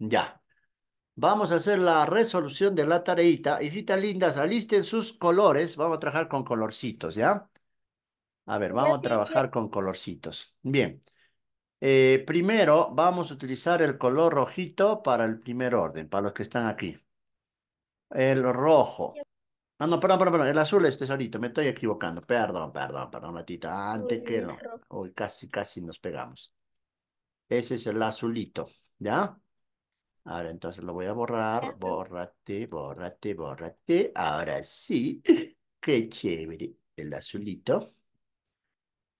Ya. Vamos a hacer la resolución de la tareita. Hijitas lindas, alisten sus colores. Vamos a trabajar con colorcitos, ¿ya? A ver, vamos a trabajar con colorcitos. Bien. Eh, primero vamos a utilizar el color rojito para el primer orden, para los que están aquí. El rojo. Ah, no, perdón, perdón, perdón. El azul es tesorito. Me estoy equivocando. Perdón, perdón, perdón, ratita. Antes que no. Hoy casi, casi nos pegamos. Ese es el azulito, ¿ya? Ahora entonces lo voy a borrar. Bórrate, bórrate, bórrate Ahora sí. Qué chévere. El azulito.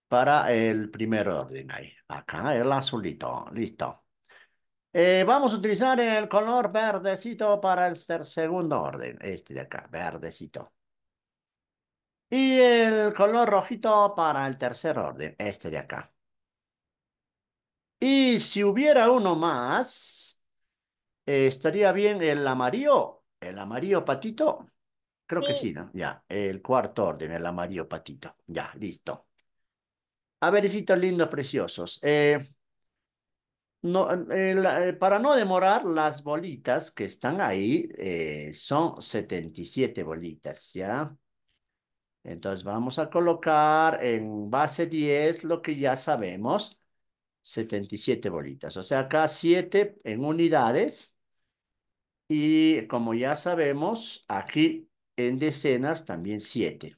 Para el primer orden ahí. Acá el azulito. Listo. Eh, vamos a utilizar el color verdecito para el segundo orden. Este de acá, verdecito. Y el color rojito para el tercer orden. Este de acá. Y si hubiera uno más, eh, ¿Estaría bien el amarillo? ¿El amarillo patito? Creo que sí, ¿no? Ya, el cuarto orden, el amarillo patito. Ya, listo. A ver, hijitos lindos, preciosos. Eh, no, eh, para no demorar, las bolitas que están ahí son 77 bolitas, ¿ya? Entonces vamos a colocar en base 10 lo que ya sabemos. 77 bolitas. O sea, acá 7 en unidades. Y como ya sabemos, aquí en decenas también 7.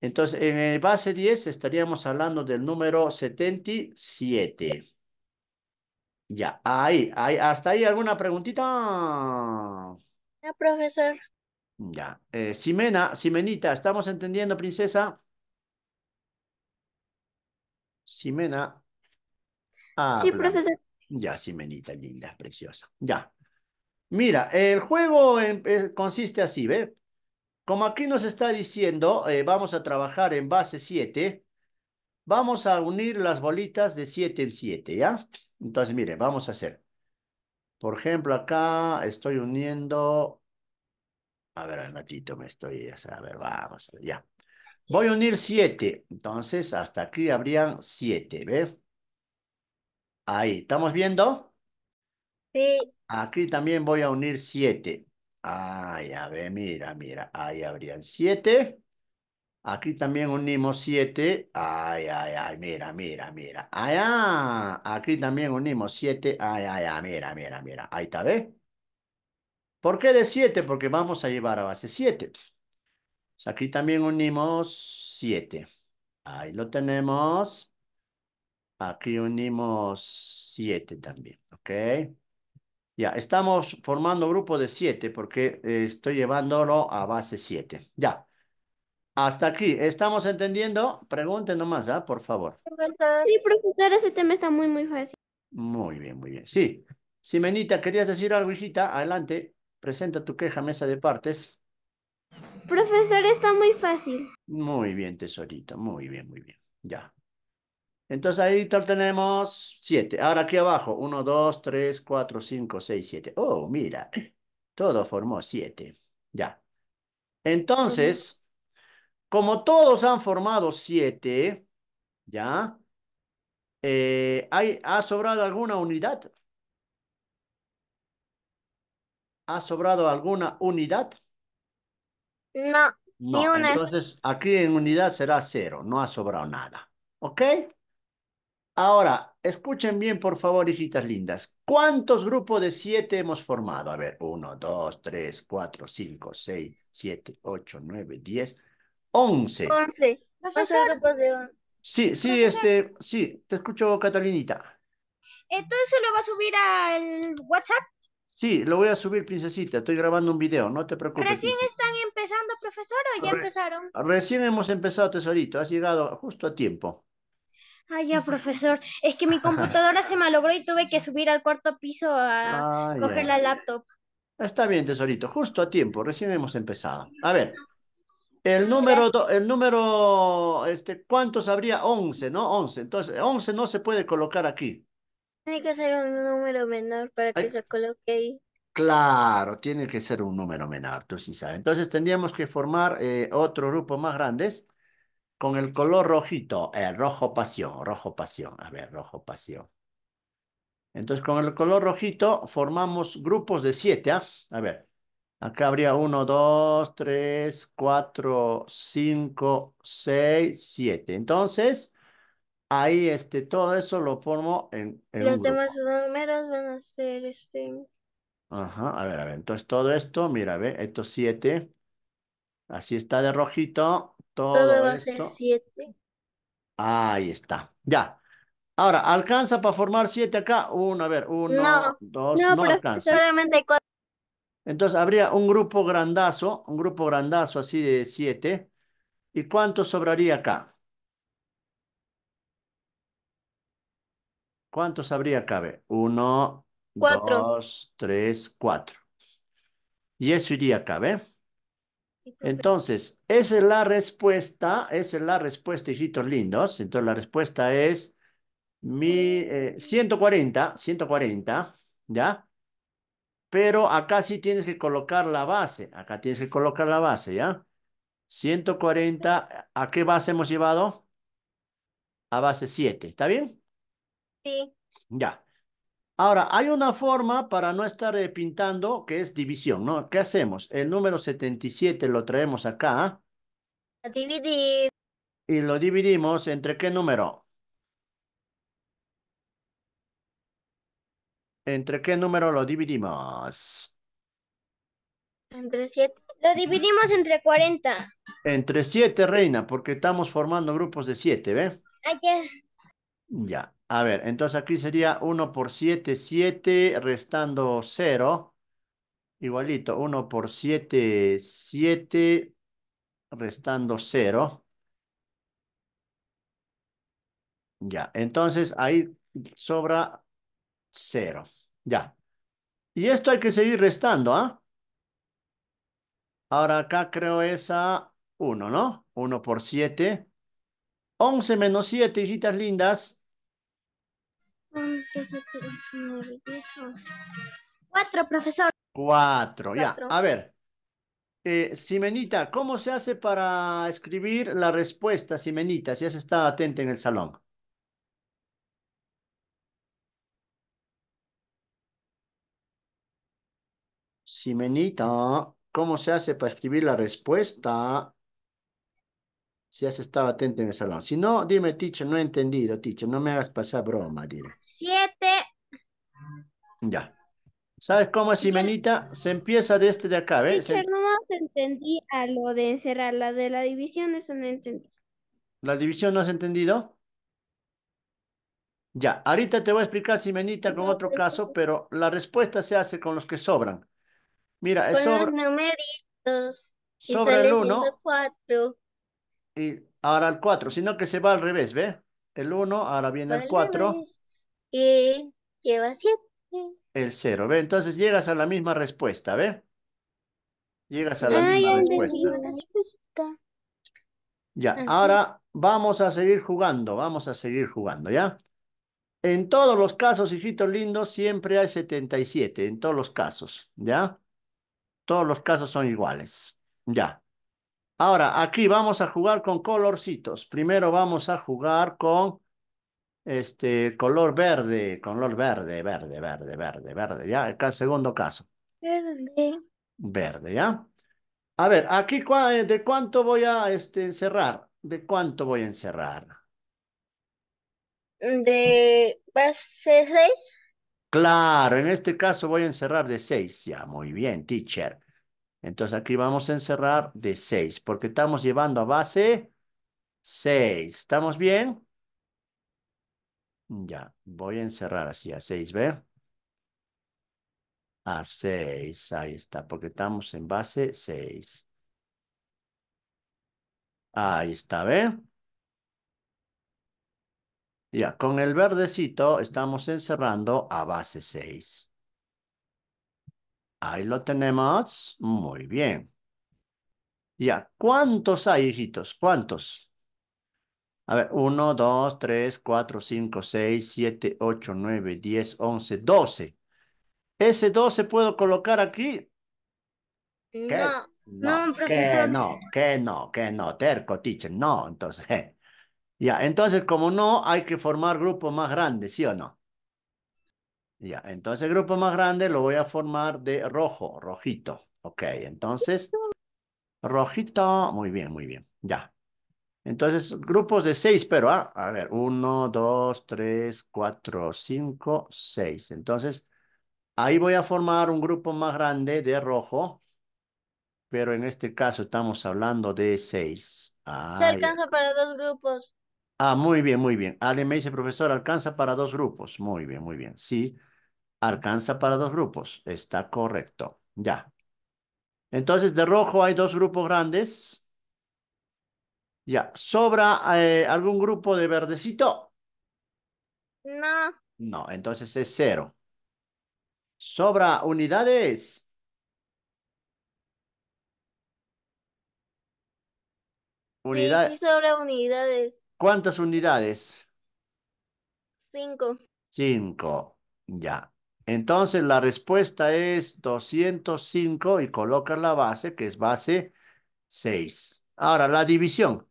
Entonces, en base 10 estaríamos hablando del número 77. Ya, ahí, ahí, hasta ahí alguna preguntita. Ya, profesor. Ya, Simena, eh, Simenita, ¿estamos entendiendo, princesa? Simena. Ah, sí, profesor. Ya, Simenita, linda, preciosa. Ya. Mira, el juego em, eh, consiste así, ¿ves? Como aquí nos está diciendo, eh, vamos a trabajar en base 7. Vamos a unir las bolitas de 7 en 7, ¿ya? Entonces, mire, vamos a hacer. Por ejemplo, acá estoy uniendo... A ver, un ratito me estoy... A ver, vamos, ya. Voy a unir 7. Entonces, hasta aquí habrían 7, ¿ves? Ahí, ¿estamos viendo? Sí. Aquí también voy a unir 7. Ay, a ver, mira, mira. Ahí habrían siete. Aquí también unimos siete. Ay, ay, ay, mira, mira, mira. Ay, ah, aquí también unimos siete. Ay, ay, ay, mira, mira, mira. Ahí está, ¿ves? ¿Por qué de 7? Porque vamos a llevar a base siete. Aquí también unimos siete. Ahí lo tenemos. Aquí unimos siete también, ¿ok? Ya, estamos formando grupo de siete porque eh, estoy llevándolo a base siete. Ya. Hasta aquí. ¿Estamos entendiendo? Pregunten nomás, ¿ah? Por favor. Sí, profesor, ese tema está muy, muy fácil. Muy bien, muy bien. Sí. Simenita, ¿querías decir algo, hijita? Adelante. Presenta tu queja mesa de partes. Profesor, está muy fácil. Muy bien, tesorito. Muy bien, muy bien. Ya. Entonces ahí tenemos 7. Ahora aquí abajo, 1, 2, 3, 4, 5, 6, 7. Oh, mira, todo formó 7. Ya. Entonces, como todos han formado 7, ¿ya? Eh, hay, ¿Ha sobrado alguna unidad? ¿Ha sobrado alguna unidad? No, no. Entonces, aquí en unidad será 0. No ha sobrado nada. ¿Ok? Ahora, escuchen bien, por favor, hijitas lindas. ¿Cuántos grupos de siete hemos formado? A ver, uno, dos, tres, cuatro, cinco, seis, siete, ocho, nueve, diez, once. Once. grupos de Sí, sí, este, sí, te escucho, Catalinita. ¿Entonces lo va a subir al WhatsApp? Sí, lo voy a subir, princesita. Estoy grabando un video, no te preocupes. ¿Recién están empezando, profesor, o ya empezaron? Recién hemos empezado, tesorito. Has llegado justo a tiempo. Ay, ya, profesor. Es que mi computadora se me malogró y tuve que subir al cuarto piso a coger la laptop. Está bien, tesorito. Justo a tiempo. Recién hemos empezado. A ver. El número, el número, este, ¿cuántos habría? 11, ¿no? 11. Entonces, 11 no se puede colocar aquí. Tiene que ser un número menor para que se coloque ahí. Claro, tiene que ser un número menor, tú sí sabes. Entonces, tendríamos que formar eh, otro grupo más grande con el color rojito, el eh, rojo pasión, rojo pasión, a ver, rojo pasión. Entonces, con el color rojito formamos grupos de siete, ¿ah? A ver, acá habría uno, dos, tres, cuatro, cinco, seis, siete. Entonces, ahí este, todo eso lo formo en, Los demás números van a ser este... Ajá, a ver, a ver, entonces todo esto, mira, ve, estos siete, así está de rojito, todo, va a ser 7. Ahí está. Ya. Ahora, ¿alcanza para formar 7 acá? Uno, a ver, uno, dos, no, no alcanza. Solamente cuatro. Entonces habría un grupo grandazo, un grupo grandazo así de 7. ¿Y cuánto sobraría acá? ¿Cuántos habría acá? Ve? Uno, dos, tres, cuatro. Y eso iría acá, ¿ve? Entonces, esa es la respuesta, esa es la respuesta, hijitos lindos. Entonces, la respuesta es mi, 140, eh, 140, ¿ya? Pero acá sí tienes que colocar la base, acá tienes que colocar la base, ¿ya? 140, ¿a qué base hemos llevado? A base 7, ¿está bien? Sí. Ya. Ahora, hay una forma para no estar eh, pintando que es división, ¿no? ¿Qué hacemos? El número 77 lo traemos acá. A dividir. Y lo dividimos entre qué número? ¿Entre qué número lo dividimos? Entre Lo dividimos entre 40. Entre 7, reina, porque estamos formando grupos de 7, ¿ves? Ya. A ver, entonces aquí sería 1 por 7, 7, restando 0. Igualito, 1 por 7, 7, restando 0. Ya, entonces ahí sobra 0. Ya. Y esto hay que seguir restando, ¿ah? Ahora acá creo esa 1, ¿no? 1 por 7. 11 menos 7, hijitas lindas. Cuatro, profesor. Cuatro, ya. A ver, Simenita, eh, ¿cómo se hace para escribir la respuesta, Simenita, si has estado atenta en el salón? Simenita, ¿cómo se hace para escribir la respuesta? si has estado atento en el salón. Si no, dime, Ticho, no he entendido, Ticho. no me hagas pasar broma, dile. Siete. Ya. ¿Sabes cómo es, Se empieza de este de acá, ¿ves? Ticho, no más entendí a lo de encerrar, la de la división, eso no entendí. ¿La división no has entendido? Ya, ahorita te voy a explicar, Simenita, con otro caso, pero la respuesta se hace con los que sobran. Mira, es sobre... los numeritos. Sobre el 1 y ahora el 4, sino que se va al revés, ¿ve? El 1, ahora viene el 4. Y lleva 7. El 0, ¿ve? Entonces llegas a la misma respuesta, ¿ve? Llegas a la misma respuesta. Ya, ahora vamos a seguir jugando, vamos a seguir jugando, ¿ya? En todos los casos, hijitos lindos, siempre hay 77, en todos los casos, ¿ya? Todos los casos son iguales, ya. Ahora, aquí vamos a jugar con colorcitos. Primero vamos a jugar con este color verde, color verde, verde, verde, verde, verde, ¿ya? Acá segundo caso. Verde. Verde, ¿ya? A ver, aquí eh, de cuánto voy a este, encerrar. ¿De cuánto voy a encerrar? Mm, de base 6. Claro, en este caso voy a encerrar de seis, Ya, muy bien, teacher. Entonces aquí vamos a encerrar de 6, porque estamos llevando a base 6. ¿Estamos bien? Ya, voy a encerrar así a 6, ¿ver? A 6, ahí está, porque estamos en base 6. Ahí está, ¿ve? Ya, con el verdecito estamos encerrando a base 6. Ahí lo tenemos. Muy bien. Ya, ¿cuántos hay, hijitos? ¿Cuántos? A ver, 1, 2, 3, 4, 5, 6, 7, 8, 9, 10, 11, 12. ¿Ese 12 puedo colocar aquí? ¿Qué? no, no profesor. Que no, que no, que no, terco, teacher, no. Entonces, ya, entonces como no, hay que formar grupos más grandes, ¿sí o no? Ya, entonces el grupo más grande lo voy a formar de rojo, rojito. Ok, entonces, rojito, muy bien, muy bien, ya. Entonces, grupos de seis, pero, ah, a ver, uno, dos, tres, cuatro, cinco, seis. Entonces, ahí voy a formar un grupo más grande de rojo, pero en este caso estamos hablando de seis. Se alcanza para dos grupos. Ah, muy bien, muy bien. Ale me dice, profesor, alcanza para dos grupos. Muy bien, muy bien. Sí alcanza para dos grupos. Está correcto. Ya. Entonces, de rojo hay dos grupos grandes. Ya. ¿Sobra eh, algún grupo de verdecito? No. No, entonces es cero. ¿Sobra unidades? unidades sobra unidades. ¿Cuántas unidades? Cinco. Cinco, ya. Entonces la respuesta es 205 y colocas la base, que es base 6. Ahora, la división.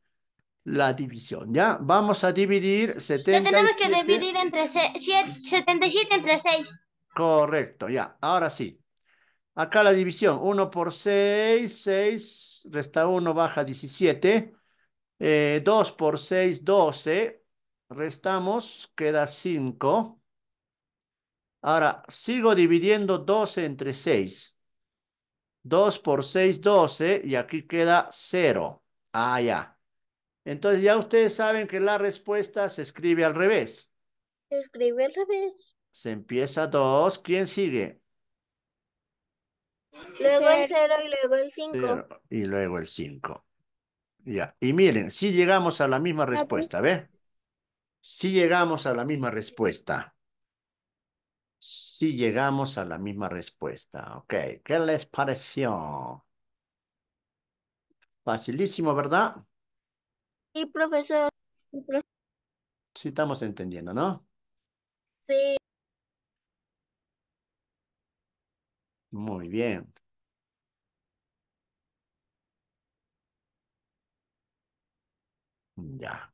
La división, ¿ya? Vamos a dividir 77. tenemos que dividir entre 77 entre 6. Correcto, ya. Ahora sí. Acá la división, 1 por 6, 6, resta 1, baja 17. 2 eh, por 6, 12. Restamos, queda 5. Ahora, sigo dividiendo 12 entre 6. 2 por 6, 12, y aquí queda 0. Ah, ya. Entonces ya ustedes saben que la respuesta se escribe al revés. Se escribe al revés. Se empieza 2. ¿Quién sigue? Luego el 0 y luego el 5. Y luego el 5. Ya. Y miren, si sí llegamos a la misma respuesta, ¿ve? Si sí llegamos a la misma respuesta si llegamos a la misma respuesta. Ok, ¿qué les pareció? Facilísimo, ¿verdad? Sí, profesor. Sí, profesor. sí estamos entendiendo, ¿no? Sí. Muy bien. Ya.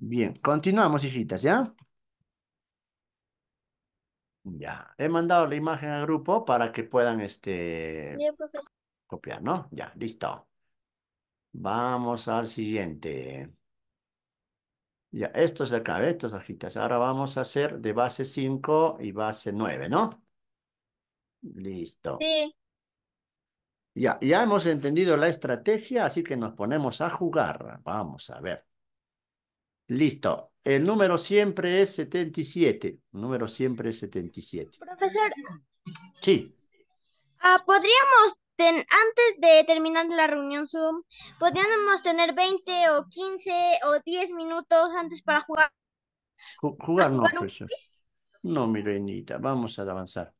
Bien, continuamos, hijitas, ¿ya? Ya, he mandado la imagen al grupo para que puedan este copiar, ¿no? Ya, listo. Vamos al siguiente. Ya, esto de acá, ¿eh? estos hojitas. Ahora vamos a hacer de base 5 y base 9, ¿no? Listo. Sí. Ya, ya hemos entendido la estrategia, así que nos ponemos a jugar. Vamos a ver. Listo. El número siempre es 77. El número siempre es 77. Profesor. Sí. Ah, podríamos, antes de terminar la reunión Zoom, podríamos tener 20 o 15 o 10 minutos antes para jugar. jugar no, profesor. No, mi reinita, vamos a avanzar.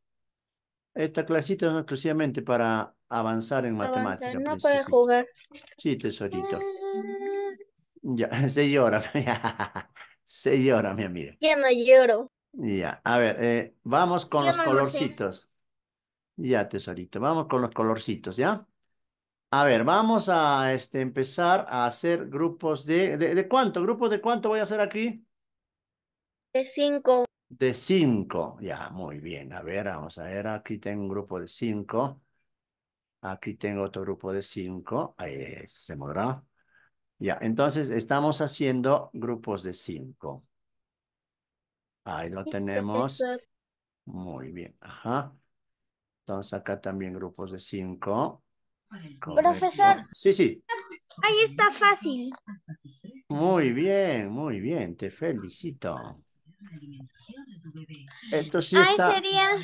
Esta clasita es exclusivamente para avanzar en matemáticas. No pues, para jugar. Sí, tesorito. Mm. Ya, se llora. se llora, mi amiga. Ya no lloro. Ya, a ver, eh, vamos con los colorcitos. ya, tesorito, vamos con los colorcitos, ¿ya? A ver, vamos a este, empezar a hacer grupos de, de... cuánto? ¿Grupos de cuánto voy a hacer aquí? De cinco. De cinco, ya, muy bien. A ver, vamos a ver, aquí tengo un grupo de cinco. Aquí tengo otro grupo de cinco. Ahí se modrá. Ya, entonces estamos haciendo grupos de cinco. Ahí lo tenemos. Muy bien, ajá. Entonces acá también grupos de cinco. Profesor. Sí, sí. Ahí está fácil. Muy bien, muy bien, te felicito. Entonces, sí Ahí serían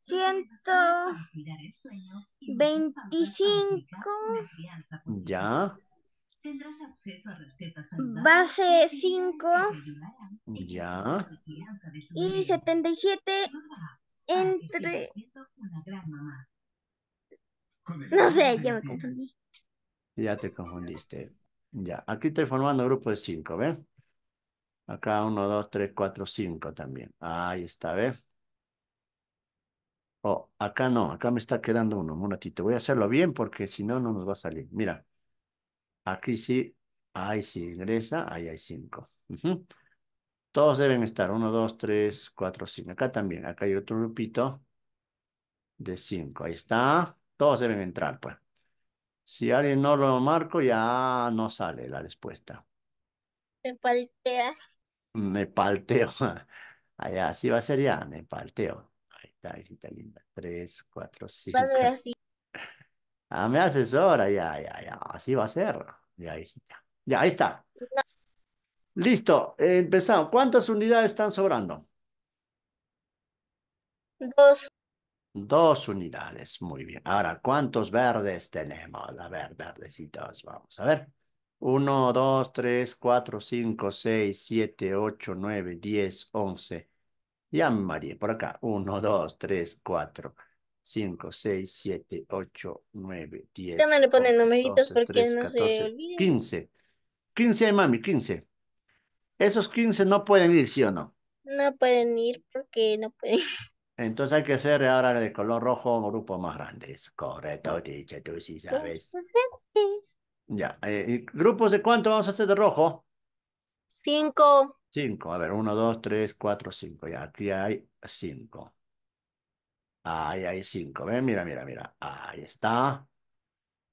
125. Ya. Tendrás acceso a recetas Base 5. Ya. Y 77 este entre... No sé, ya me confundí. Ya te confundiste. Ya, aquí estoy formando grupo de 5, ¿ves? Acá 1, 2, 3, 4, 5 también. Ahí está, ¿ves? Oh, acá no, acá me está quedando uno. Un ratito, voy a hacerlo bien porque si no, no nos va a salir. Mira. Aquí sí, ahí sí ingresa, ahí hay cinco. Todos deben estar, uno, dos, tres, cuatro, cinco. Acá también, acá hay otro grupito de cinco. Ahí está, todos deben entrar, pues. Si alguien no lo marco, ya no sale la respuesta. Me paltea. Me palteo. Allá, así va a ser ya, me palteo. Ahí está, hijita linda. Tres, cuatro, cinco. así. Ah, me asesora, ya, ya, ya, así va a ser. Ya, Ya, ahí está. Listo, empezamos. ¿Cuántas unidades están sobrando? Dos. Dos unidades, muy bien. Ahora, ¿cuántos verdes tenemos? A ver, verdecitos, vamos a ver. Uno, dos, tres, cuatro, cinco, seis, siete, ocho, nueve, diez, once. Ya, María, por acá. Uno, dos, tres, cuatro. 5, 6, 7, 8, 9, 10. Ya no le ponen numeritos porque no se olviden. 15. 15 mami, 15. Esos 15 no pueden ir, ¿sí o no? No pueden ir porque no pueden Entonces hay que hacer ahora de color rojo un grupo más grande. correcto, dicho, pues, tú sí pues sabes. Ya, eh, ¿grupos de cuánto vamos a hacer de rojo? Cinco. Cinco, a ver, uno, dos, tres, cuatro, cinco. Ya, aquí hay cinco. Ahí hay cinco. ¿Ven? Mira, mira, mira. Ahí está.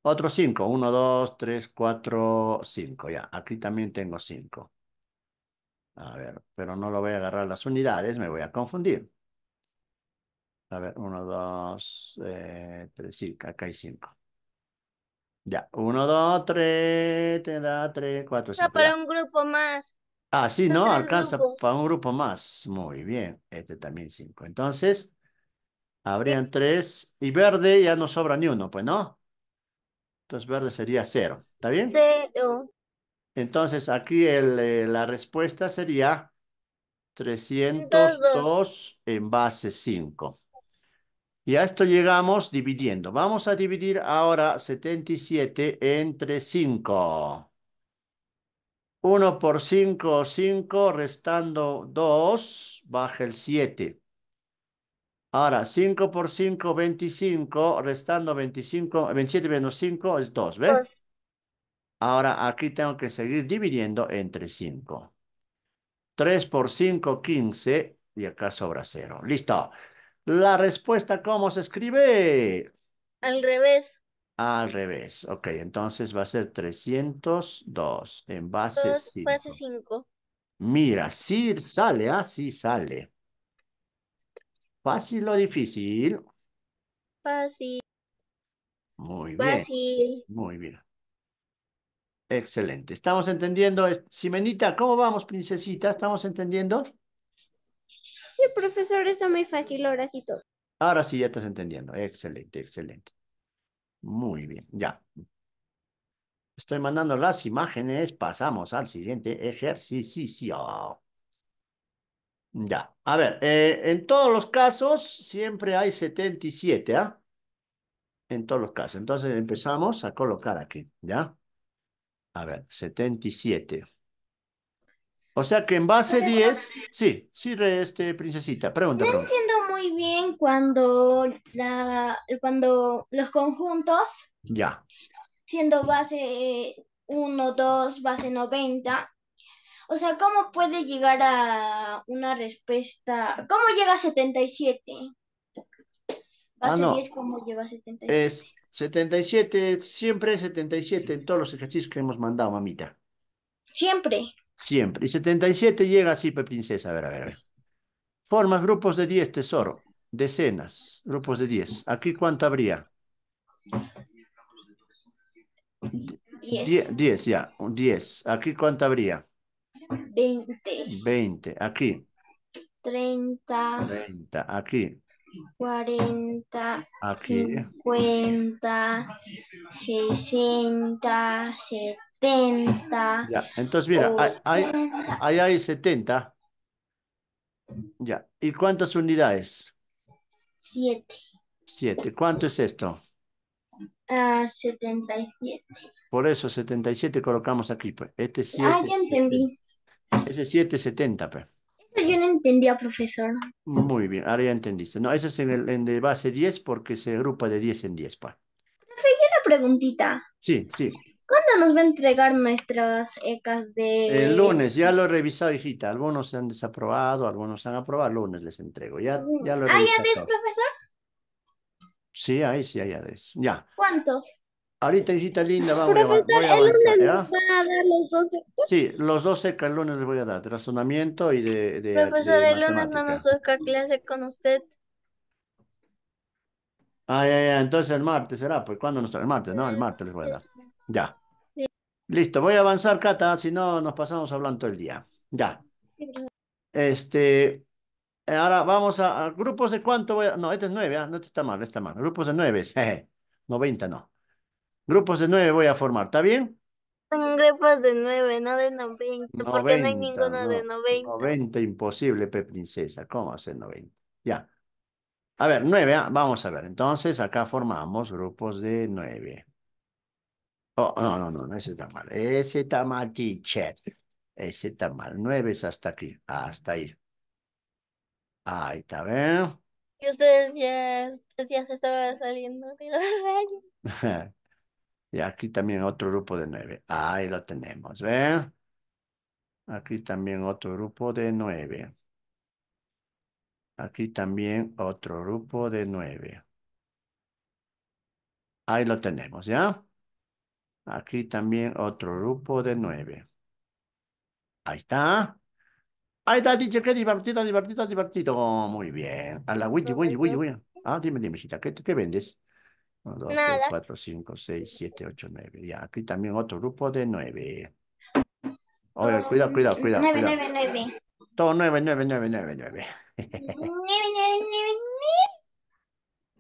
Otro cinco. Uno, dos, tres, cuatro, cinco. Ya, aquí también tengo cinco. A ver, pero no lo voy a agarrar las unidades, me voy a confundir. A ver, uno, dos, eh, tres, sí, acá hay cinco. Ya, uno, dos, tres, te da tres, cuatro, cinco. para un grupo más. Ah, sí, ¿no? Alcanza para un grupo más. Muy bien, este también cinco. Entonces, Habrían tres. Y verde ya no sobra ni uno, pues, ¿no? Entonces verde sería cero. ¿Está bien? Cero. Entonces aquí el, eh, la respuesta sería 302 en base 5. Y a esto llegamos dividiendo. Vamos a dividir ahora 77 entre 5. 1 por 5, 5, restando 2, baja el 7. Ahora, 5 por 5, 25, restando 25, 27 menos 5 es 2, ¿ves? Ahora aquí tengo que seguir dividiendo entre 5. 3 por 5, 15, y acá sobra 0. Listo. La respuesta, ¿cómo se escribe? Al revés. Al revés, ok. Entonces va a ser 302 en base 2, 5. Base 5. Mira, sí sale, así ah, sale. ¿Fácil o difícil? Fácil. Muy bien. Fácil. Muy bien. Excelente. ¿Estamos entendiendo? Simenita, ¿cómo vamos, princesita? ¿Estamos entendiendo? Sí, profesor, está muy fácil, ahora sí todo. Ahora sí ya estás entendiendo. Excelente, excelente. Muy bien, ya. Estoy mandando las imágenes. Pasamos al siguiente ejercicio. Ya, a ver, eh, en todos los casos siempre hay 77, ¿ah? En todos los casos. Entonces empezamos a colocar aquí, ¿ya? A ver, 77. O sea que en base 10, sí, sí, este, princesita, pregunta. No entiendo muy bien cuando, la, cuando los conjuntos, ya. siendo base 1, 2, base 90, o sea, ¿cómo puede llegar a una respuesta? ¿Cómo llega a 77? Base ah, 10, ¿cómo llega a 77? Es 77, siempre es 77 en todos los ejercicios que hemos mandado, mamita. Siempre. Siempre. Y 77 llega así, princesa. A ver, a ver, a ver. Formas grupos de 10, tesoro. Decenas, grupos de 10. ¿Aquí cuánto habría? 10. 10, ya. 10. ¿Aquí cuánto habría? 20. 20, aquí. 30. 30, aquí. 40, aquí. 50, 60, 70. Ya, entonces mira, ahí hay, 70. Ya, ¿y cuántas unidades? 7. 7, ¿cuánto es esto? 77. Ah, Por eso 77 colocamos aquí, pues. Este es Ah, ya entendí. Ese es 770, yo no entendía, profesor. Muy bien, ahora ya entendiste. No, ese es en, el, de base 10 porque se agrupa de 10 en 10, pa. Profe, yo una preguntita. Sí, sí. ¿Cuándo nos va a entregar nuestras ECAS de...? El lunes, ya lo he revisado, hijita. Algunos se han desaprobado, algunos se han aprobado. El lunes les entrego, ya, ya lo ¿Hay ADES, profesor? Sí, ahí sí hay ADES, ya. ¿Cuántos? Ahorita, hijita linda, vamos voy a avanzar, el lunes a dar los 12. Sí, los 12 que el lunes les voy a dar, de razonamiento y de, Profesor, el lunes no nos toca clase con usted. Ah, ya, ya, entonces el martes será, pues ¿cuándo nos El martes, ¿no? El mm, martes les voy a dar. Ya. Listo, voy a avanzar, Cata, si no nos pasamos hablando todo el día. Ya. Este, ahora vamos a, grupos de cuánto voy a... No, este es nueve, ¿ah? no, este está mal, este está mal. Grupos de nueve, 90 no. Grupos de nueve voy a formar, ¿está bien? grupos de nueve, no de noventa, porque no hay ninguno de noventa. Noventa, imposible, pe princesa. ¿Cómo hacer noventa? Ya. A ver, nueve, ah, vamos a ver. Entonces, acá formamos grupos de nueve. Oh, no, no, no, no, ese está mal. Ese está mal, teacher. Ese está mal. Nueve es hasta aquí, hasta ahí. Ahí está, ¿ven? Y ustedes ya, ustedes ya se estaban saliendo de los rayos. Y aquí también otro grupo de nueve. Ahí lo tenemos, ¿ven? Aquí también otro grupo de nueve. Aquí también otro grupo de nueve. Ahí lo tenemos, ¿ya? Aquí también otro grupo de nueve. Ahí está. Ahí está, dice que divertido, divertido, divertido. Muy bien. A la wiki, wiki, wiki, Ah, dime, dime, hijita, ¿qué, qué vendes? 1, 2, 3, 4, 5, 6, 7, 8, 9. Ya, aquí también otro grupo de 9. Oye, cuidado, cuidado, cuidado. 9, 9, 9. Todo 9, 9, 9, 9, 9. 9, 9, 9, 9.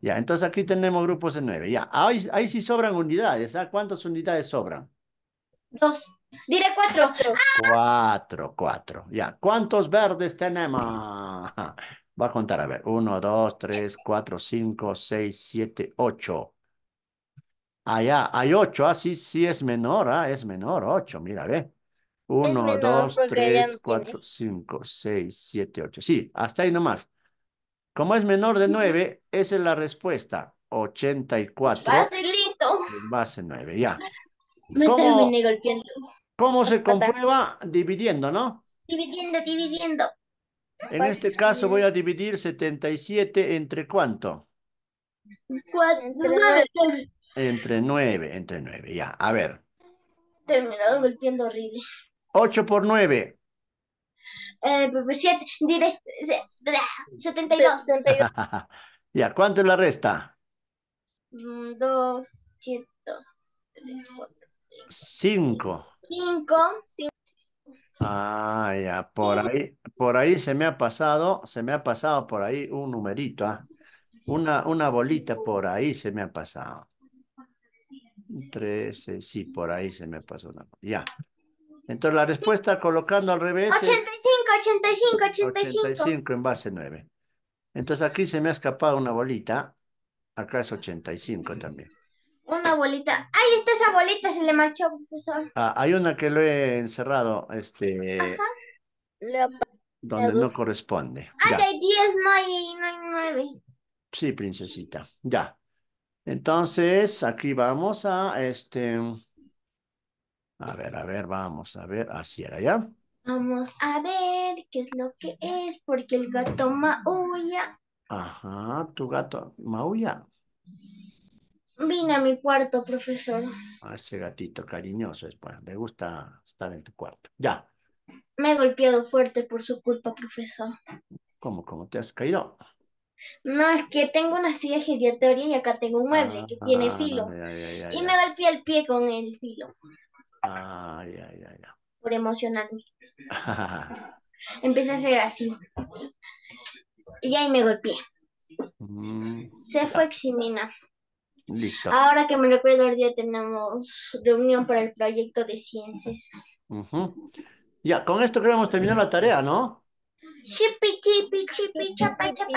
Ya, entonces aquí tenemos grupos de 9. Ya, ahí, ahí sí sobran unidades. ¿ah? ¿Cuántas unidades sobran? Dos. Diré cuatro. Cuatro, cuatro. Ya, ¿cuántos verdes tenemos? Va a contar, a ver, 1, 2, 3, 4, 5, 6, 7, 8. Allá, hay 8, ah, sí, sí es menor, ah, es menor, 8, mira, ve. 1, 2, 3, 4, 5, 6, 7, 8. Sí, hasta ahí nomás. Como es menor de 9, esa es la respuesta. 84. Facilito. Base 9, ya. Me ¿Cómo, terminé golpeando. ¿Cómo se comprueba? Dividiendo, ¿no? Dividiendo, dividiendo. En este caso voy a dividir 77 entre cuánto? Entre 9, entre 9, ya, a ver. Terminado volviendo horrible. 8 por 9. Eh, 7, pues, pues, diré, 72. 72. ya, ¿cuánto es la resta? 2, 7, 3, 4. 5. 5, 5. Ah, ya, por ahí, por ahí se me ha pasado, se me ha pasado por ahí un numerito, ah. una, una bolita por ahí se me ha pasado. 13, sí, por ahí se me pasó una. Ya. Entonces la respuesta colocando al revés. 85, 85, 85. 85 en base 9. Entonces aquí se me ha escapado una bolita. Acá es 85 también. Una bolita. ¡Ay, está esa bolita! Se le marchó, profesor. Ah, hay una que lo he encerrado, este... Donde no corresponde. Ah, hay 10, no hay, 9! Sí, princesita, ya. Entonces, aquí vamos a este... A ver, a ver, vamos a ver. Así era, ¿ya? Vamos a ver qué es lo que es, porque el gato maulla. Ajá, tu gato maulla. Vine a mi cuarto, profesor. a ese gatito cariñoso es, bueno, pues, le gusta estar en tu cuarto. Ya. Me he golpeado fuerte por su culpa, profesor. ¿Cómo, cómo te has caído? No, es que tengo una silla giratoria y acá tengo un mueble que ah, tiene ah, filo. y me golpeé el pie con el filo. Ah, ay, ay, Por emocionarme. Empecé a hacer así. Y ahí me golpeé. Mm, Se fue eximina. Ahora que me recuerdo, el día tenemos reunión para el proyecto de ciencias. Ya, con esto creo que hemos terminado la tarea, ¿no?